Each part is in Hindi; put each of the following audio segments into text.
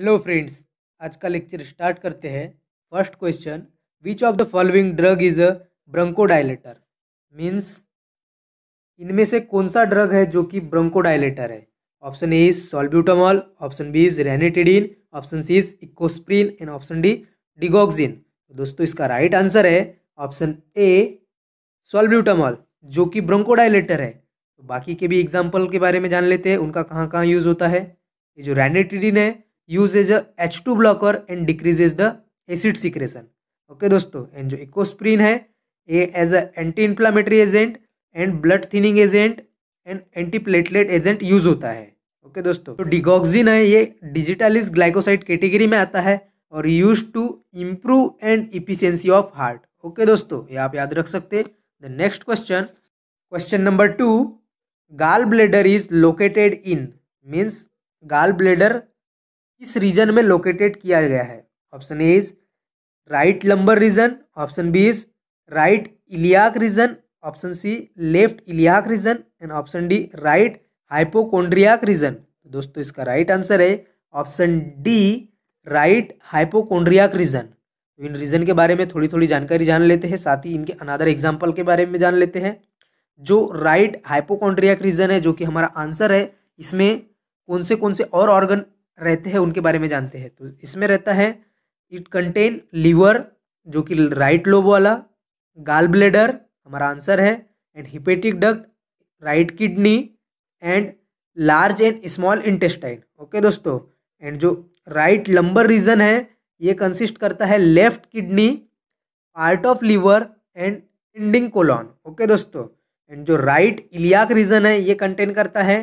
हेलो फ्रेंड्स आज का लेक्चर स्टार्ट करते हैं first question which of the following drug is a bronchodilator means इनमें से कौन सा ड्रग है जो कि ब्रंकोडाइलेटर है option A is salbutamol option B is ranitidine option C is Ecosprin and option D digoxin तो दोस्तों इसका राइट right आंसर है ऑप्शन ए सॉल्ब्यूटामॉल जो कि ब्रोंकोडाइलेटर है तो बाकी के भी एग्जाम्पल के बारे में जान लेते हैं उनका कहाँ कहाँ यूज़ होता है ये जो रेनेटिडिन है uses H two blocker and decreases the acid secretion okay दोस्तों एंड जो इकोस्प्रीन है ये as a anti inflammatory agent and blood thinning agent and anti platelet agent use होता है ओके okay, दोस्तों तो डिगॉक्सिन है ये डिजिटलिस ग्लाइकोसाइड कैटेगरी में आता है और use to improve and efficiency of heart okay दोस्तों ये आप याद रख सकते the next question question number two gallbladder is located in means gallbladder किस रीजन में लोकेटेड किया गया है option A is right lumbar region option B is right iliac region option C left iliac region and option D right hypochondriac region तो दोस्तों इसका राइट आंसर है option D right hypochondriac region तो इन रीजन के बारे में थोड़ी थोड़ी जानकारी जान लेते हैं साथ ही इनके अनादर एग्जाम्पल के बारे में जान लेते हैं जो राइट हाइपोकोंड्रियाक रीजन है जो कि हमारा आंसर है इसमें कौन से कौन से और ऑर्गन रहते हैं उनके बारे में जानते हैं तो इसमें रहता है इट कंटेन लीवर जो कि राइट लोब वाला गाल ब्लेडर हमारा आंसर है and hepatic duct right kidney and large and small intestine okay दोस्तों एंड जो राइट लंबर रीजन है ये कंसिस्ट करता है left kidney part of liver and ending colon okay दोस्तों एंड जो राइट इलियाक रीजन है ये कंटेन करता है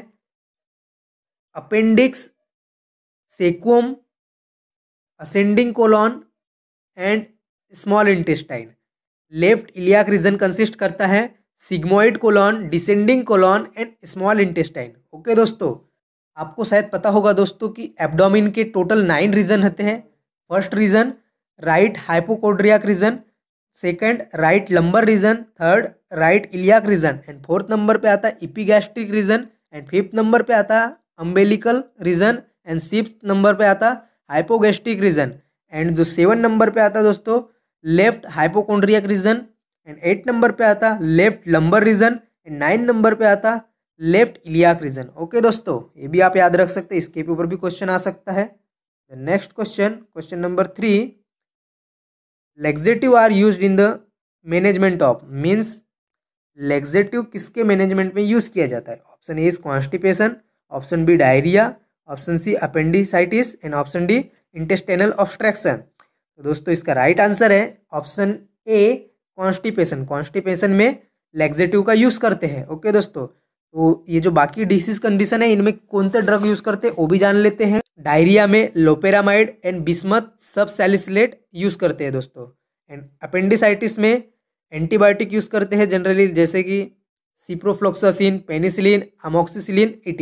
appendix caecum ascending colon and small intestine left iliac region consist करता है sigmoid colon descending colon and small intestine okay दोस्तों आपको शायद पता होगा दोस्तों कि एब्डोमिन के टोटल नाइन रीजन होते हैं first region right hypochondriac region second right lumbar region third right iliac region and fourth number पे आता है epigastric region and fifth number पे आता है umbilical region and six number पे आता हाइपोगेस्टिक रीजन एंड जो सेवन नंबर पे आता दोस्तों left hypochondriac region and eight number पे आता left lumbar region and nine number पे आता लेफ्ट इलियाक रीजन ओके दोस्तों ये भी आप याद रख सकते हैं इसके ऊपर भी क्वेश्चन आ सकता है next question question number three laxative are use in the management of means laxative किसके मैनेजमेंट में यूज किया जाता है option A is constipation option B diarrhoea option C appendicitis and option D intestinal obstruction तो दोस्तों इसका राइट आंसर है ऑप्शन ए कॉन्स्टिपेशन कॉन्स्टिपेशन में लेग्जेटिव का यूज़ करते हैं ओके दोस्तों तो ये जो बाकी डिसीज कंडीशन है इनमें कौन से ड्रग यूज़ करते हैं वो भी जान लेते हैं डायरिया में लोपेरामाइड एंड बिस्मत सब यूज़ करते हैं दोस्तों एंड अपेंडिसाइटिस में एंटीबायोटिक यूज़ करते हैं जनरली जैसे कि सिप्रोफ्लोक्सासिन पेनिसिलिन अमोक्सिसिलिन ई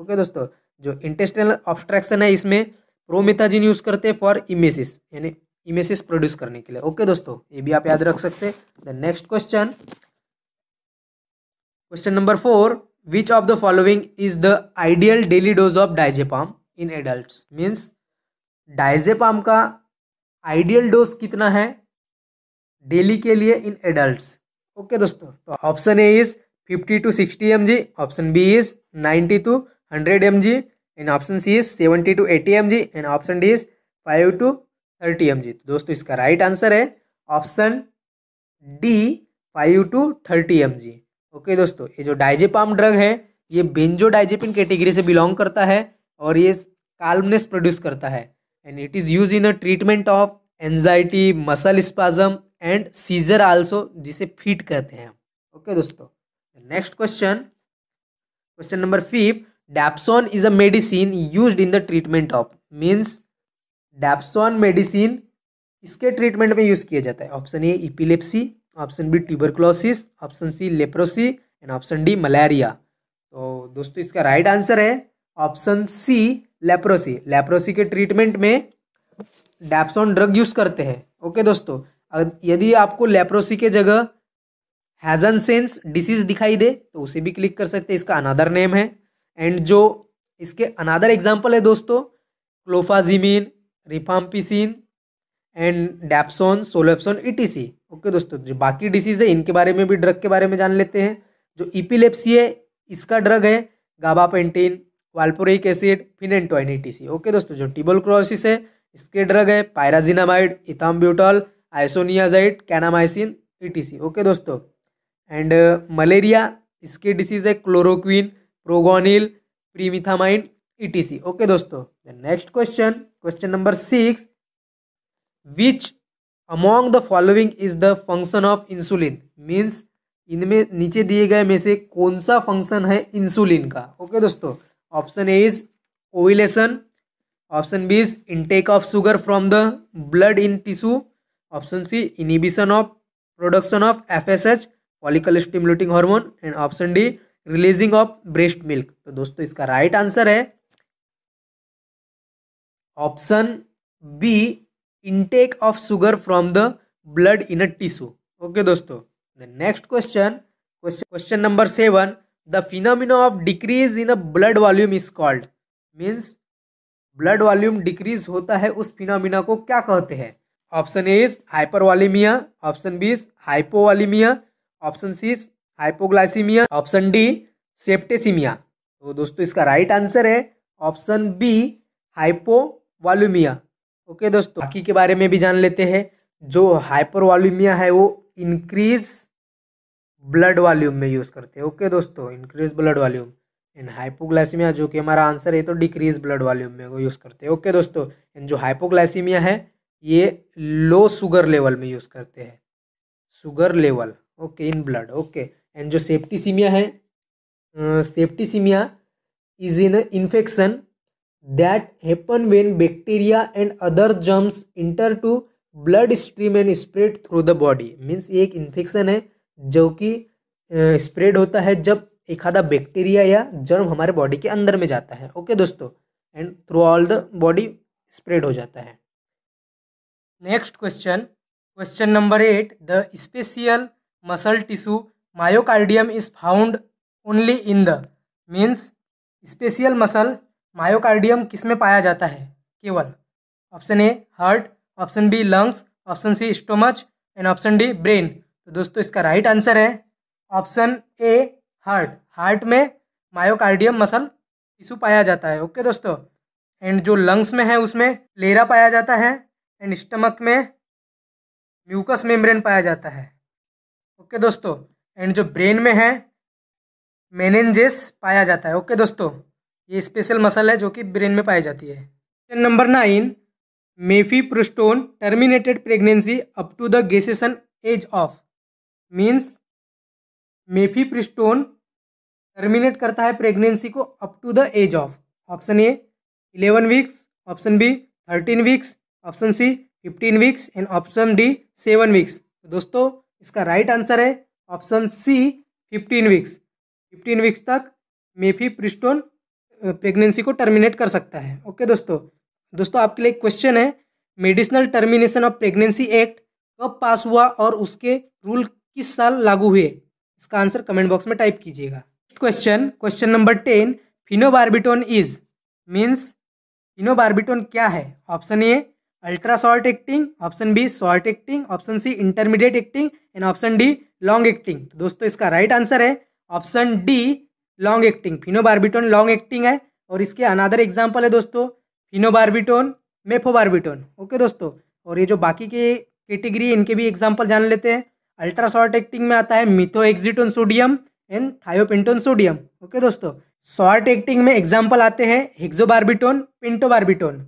ओके दोस्तों जो इंटेस्टनल ऑब्स्ट्रैक्शन है इसमें प्रोमेथाजिन यूज करते हैं फॉर इमेसिस यानी इमेसिस प्रोड्यूस करने के लिए ओके दोस्तों ये भी आप याद रख सकते हैं the next question question number four which of the following is the ideal daily dose of diazepam in adult means diazepam का आइडियल डोज कितना है डेली के लिए इन एडल्ट ओके दोस्तों तो option A is fifty to sixty M G option B is ninety to hundred M G and option C is seventy to eighty M G and option D is five to thirty M G तो दोस्तों इसका राइट आंसर है option D five to thirty M G okay दोस्तों ये जो डाइजेपाम ड्रग है ये बेंजो डाइजेपिन कैटेगरी से बिलोंग करता है और ये काल्मनेस प्रोड्यूस करता है and it is use in a treatment of anxiety muscle spasm and seizure also जिसे फिट कहते हैं ओके okay, दोस्तों next question question number fifth dapsone is a medicine use in the treatment of means dapsone medicine इसके ट्रीटमेंट में यूज़ किया जाता है option A epilepsy option B tuberculosis option C leprosy and option D malaria तो दोस्तों इसका राइट आंसर है ऑप्शन सी लेप्रोसी लेप्रोसी के ट्रीटमेंट में डैप्सॉन ड्रग यूज़ करते हैं ओके दोस्तों यदि आपको लेप्रोसी के जगह हैजनसेंस डिसीज दिखाई दे तो उसे भी क्लिक कर सकते हैं इसका अनादर नेम है एंड जो इसके अनादर एग्जाम्पल है दोस्तों clofazimine rifampicin and dapsone solapsone ETC okay दोस्तों जो बाकी डिसीज़ है इनके बारे में भी ड्रग के बारे में जान लेते हैं जो इपिलेप्सी है इसका ड्रग है gabapentin valproic acid phenytoin ETC okay दोस्तों जो टिबल क्रोसिस है इसके ड्रग है pyrazinamide ethambutol isoniazid kanamycin ETC okay दोस्तों एंड मलेरिया uh, इसके डिसीज़ है chloroquine proguanil pyrimethamine ETC okay दोस्तों next question question number six which among the following is the function of insulin means इनमें नीचे दिए गए में से कौन सा फंक्शन है इंसुलिन का ओके okay, दोस्तों option A is ovulation option B is intake of sugar from the blood in tissue option C inhibition of production of F S H follicle stimulating hormone and option D releasing of breast milk तो दोस्तों इसका राइट आंसर है option B intake of sugar from the blood in a tissue okay दोस्तों the next question question number seven the phenomenon of decrease in a blood volume is called means blood volume decrease होता है उस फिनोमिना को क्या कहते हैं option A is hypervolemia option B is hypovolemia option C is hypoglycemia option D septicemia तो दोस्तों इसका राइट आंसर है ऑप्शन बी हाइपोवालुमिया ओके दोस्तों बाकी के बारे में भी जान लेते हैं जो वॉल्यूमिया है वो इंक्रीज ब्लड वॉल्यूम में यूज़ करते हैं ओके दोस्तों increase blood volume and hypoglycemia जो कि हमारा आंसर है तो डिक्रीज ब्लड वॉल्यूम में वो यूज़ करते हैं ओके दोस्तों एंड जो हाइपोग्लाइसीमिया है ये लो शुगर लेवल में यूज़ करते हैं sugar level okay in blood okay and जो सेफ्टी सीमिया है septicemia is in infection that happen when bacteria and other germs enter to blood stream and spread through the body means ये एक इन्फेक्शन है जो कि स्प्रेड होता है जब एक आधा बैक्टीरिया या जर्म हमारे बॉडी के अंदर में जाता है ओके दोस्तों and through all the body spread हो जाता है next question question number eight the special muscle tissue myocardium is found only in the means special muscle myocardium किस में पाया जाता है केवल option A heart option B lungs option C stomach and option D brain तो दोस्तों इसका राइट आंसर है ऑप्शन ए हार्ट हार्ट में मायोकार्डियम मसल टिशू पाया जाता है ओके दोस्तों एंड जो लंग्स में है उसमें लेरा पाया जाता है एंड स्टमक में म्यूकस मेम्ब्रेन पाया जाता है ओके दोस्तों एंड जो ब्रेन में है मेनेंजेस पाया जाता है ओके दोस्तों ये स्पेशल मसल है जो कि ब्रेन में पाई जाती है number nine mifepristone terminated pregnancy up to the gestation age of means mifepristone terminate करता है प्रेगनेंसी को up to the age of option A eleven weeks option B thirteen weeks option C fifteen weeks and option D seven weeks तो दोस्तों इसका राइट right आंसर है option C fifteen weeks fifteen weeks तक मेफी प्रिस्टोन प्रेगनेंसी को टर्मिनेट कर सकता है ओके दोस्तों दोस्तों आपके लिए क्वेश्चन है medicinal termination of pregnancy act कब पास हुआ और उसके रूल किस साल लागू हुए इसका आंसर कमेंट बॉक्स में टाइप कीजिएगा question question number ten phenobarbitone is means phenobarbitone क्या है option A ultra short acting option B short acting option C intermediate acting and option D long acting तो दोस्तों इसका राइट आंसर है option D long acting phenobarbitone long acting है और इसके अनादर एग्जाम्पल है दोस्तों फिनोबार्बिटोन मेफोबार्बिटोन ओके दोस्तों और ये जो बाकी के कैटेगरी इनके भी एग्जाम्पल जान लेते हैं अल्ट्रासॉर्ट एक्टिंग में आता है methohexitone sodium and thiopentone sodium okay दोस्तों शॉर्ट एक्टिंग में एग्जाम्पल आते हैं hexobarbitone pentobarbitone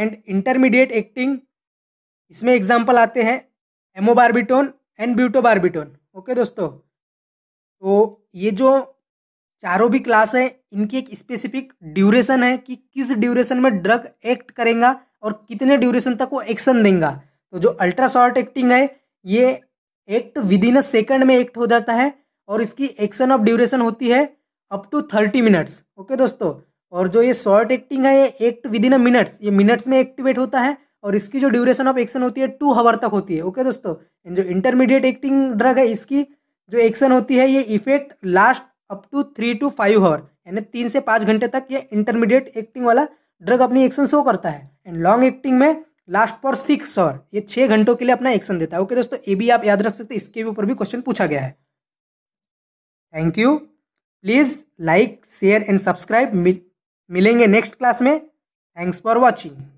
and intermediate acting इसमें एग्जाम्पल आते हैं एमोबार्बिटोन एंड ब्यूटोबार्बिटोन ओके दोस्तों तो ये जो चारों भी क्लास है इनकी एक स्पेसिफिक ड्यूरेशन है कि किस ड्यूरेशन में ड्रग एक्ट करेगा और कितने ड्यूरेशन तक वो एक्शन देगा तो जो अल्ट्रा शॉर्ट एक्टिंग है ये act within a second में एक्ट हो जाता है और इसकी एक्शन ऑफ ड्यूरेशन होती है up to thirty minutes okay दोस्तों और जो ये शॉर्ट एक्टिंग है ये act within a minutes ये मिनट्स में एक्टिवेट होता है और इसकी जो ड्यूरेशन ऑफ एक्शन होती है टू हवर तक होती है ओके दोस्तों एंड जो इंटरमीडिएट एक्टिंग ड्रग है इसकी जो एक्शन होती है ये effect last up to three to five hour यानी तीन से पाँच घंटे तक ये इंटरमीडिएट एक्टिंग वाला ड्रग अपनी एक्शन शो करता है एंड लॉन्ग एक्टिंग में लास्ट फॉर सिक्स आवर ये छः घंटों के लिए अपना एक्शन देता है ओके दोस्तों ये भी आप याद रख सकते हैं इसके ऊपर भी क्वेश्चन पूछा गया है thank you please like share and subscribe मिलेंगे नेक्स्ट क्लास में थैंक्स फॉर वॉचिंग